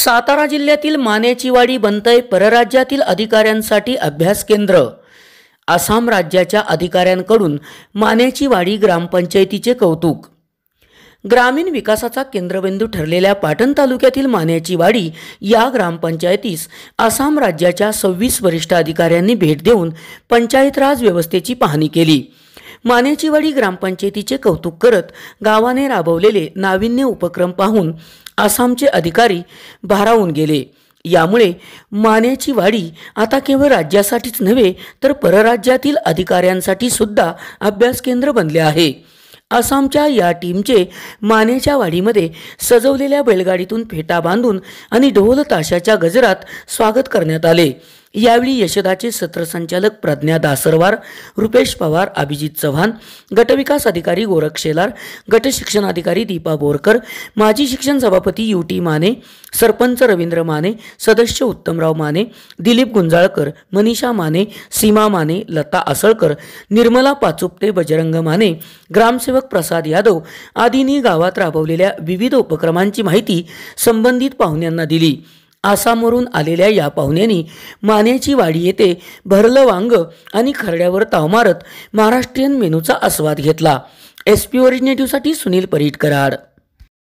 सातारा जिल्ह्यातील मानेचीवाडी बनतय परराज्यातील अधिकाऱ्यांसाठी अभ्यास केंद्र आसाम राज्याच्या अधिकाऱ्यांकडून मानेचीवाडी ग्रामपंचायतीचे कौतुक ग्रामीण विकासाचा केंद्रबिंदू ठरलेल्या पाटण तालुक्यातील मानेचीवाडी या ग्रामपंचायतीस आसाम राज्याच्या सव्वीस वरिष्ठ अधिकाऱ्यांनी भेट देऊन पंचायत राज व्यवस्थेची पाहणी केली मानेचीवाडी ग्रामपंचायतीचे कौतुक करत गावाने राबवलेले नाविन्य उपक्रम पाहून आसामचे अधिकारी भारावून गेले यामुळे मानेची वाडी आता केवळ राज्यासाठीच नव्हे तर परराज्यातील अधिकाऱ्यांसाठी सुद्धा अभ्यास केंद्र बनले आहे आसामच्या या टीमचे मानेच्या वाडीमध्ये सजवलेल्या बैलगाडीतून फेटा बांधून आणि ढोल ताशाच्या गजरात स्वागत करण्यात आले यावेळी यशदाचे सत्रसंचालक प्रज्ञा दासरवार रुपेश पवार अभिजित चव्हाण गटविकास अधिकारी गोरख शेलार गट दीपा बोरकर माजी शिक्षण सभापती यू टी माने सरपंच रवींद्र माने सदस्य उत्तमराव माने दिलीप गुंजाळकर मनीषा माने सीमा माने लता आसळकर निर्मला पाचुपते बजरंग माने ग्रामसेवक प्रसाद यादव आदींनी गावात राबवलेल्या विविध उपक्रमांची माहिती संबंधित पाहुण्यांना दिली आसामवरून आलेल्या या पाहुण्यांनी मानेची वाडी येथे भरलं वांग आणि खरड्यावर ताव मारत महाराष्ट्रीयन मेनूचा आस्वाद घेतला एस पी ओरिजिनेटिव्हसाठी सुनील परीटकराड